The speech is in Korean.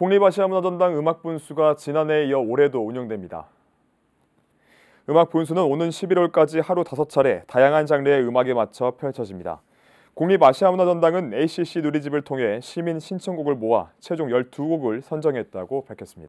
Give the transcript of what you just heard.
국립아시아문화전당 음악 분수가 지난해에 이어 올해도 운영됩니다. 음악 분수는 오는 11월까지 하루 5차례 다양한 장르의 음악에 맞춰 펼쳐집니다. 공립아시아문화전당은 ACC 누리집을 통해 시민 신청곡을 모아 최종 12곡을 선정했다고 밝혔습니다.